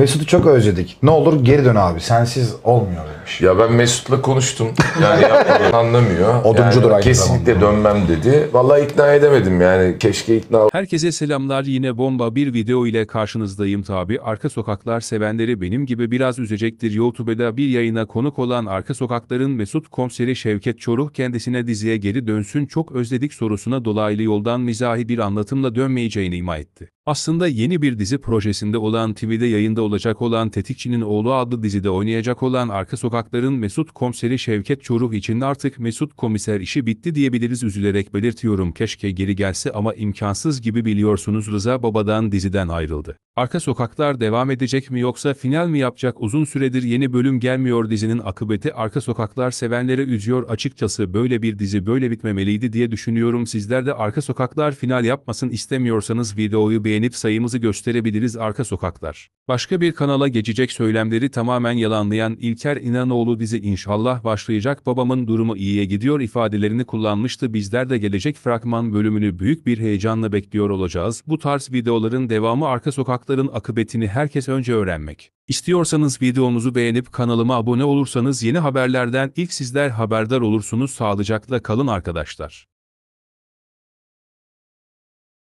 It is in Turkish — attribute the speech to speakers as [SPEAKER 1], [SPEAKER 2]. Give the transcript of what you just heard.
[SPEAKER 1] Mesut'u çok özledik. Ne olur geri dön abi. Sensiz olmuyor demiş. Ya ben Mesut'la konuştum. Yani yapmadan anlamıyor. Oduncudur yani aynı Kesinlikle zamanda. dönmem dedi. Vallahi ikna edemedim yani. Keşke ikna Herkese
[SPEAKER 2] selamlar. Yine bomba bir video ile karşınızdayım tabi. Arka sokaklar sevenleri benim gibi biraz üzecektir. YouTube'da bir yayına konuk olan Arka Sokaklar'ın Mesut komiseri Şevket Çoruh kendisine diziye geri dönsün çok özledik sorusuna dolaylı yoldan mizahi bir anlatımla dönmeyeceğini ima etti. Aslında yeni bir dizi projesinde olan TV'de yayında olacak olan Tetikçinin Oğlu adlı dizide oynayacak olan Arka Sokakların Mesut Komiseri Şevket Çoruh için artık Mesut Komiser işi bitti diyebiliriz üzülerek belirtiyorum keşke geri gelse ama imkansız gibi biliyorsunuz Rıza Baba'dan diziden ayrıldı. Arka Sokaklar devam edecek mi yoksa final mi yapacak uzun süredir yeni bölüm gelmiyor dizinin akıbeti Arka Sokaklar sevenlere üzüyor açıkçası böyle bir dizi böyle bitmemeliydi diye düşünüyorum sizler de Arka Sokaklar final yapmasın istemiyorsanız videoyu beğenip sayımızı gösterebiliriz Arka Sokaklar. Başka bir kanala geçecek söylemleri tamamen yalanlayan İlker İnanoğlu dizi inşallah başlayacak babamın durumu iyiye gidiyor ifadelerini kullanmıştı bizler de gelecek fragman bölümünü büyük bir heyecanla bekliyor olacağız bu tarz videoların devamı Arka Sokaklar savaşların akıbetini herkes önce öğrenmek. İstiyorsanız videomuzu beğenip kanalıma abone olursanız yeni haberlerden ilk sizler haberdar olursunuz. Sağlıcakla kalın arkadaşlar.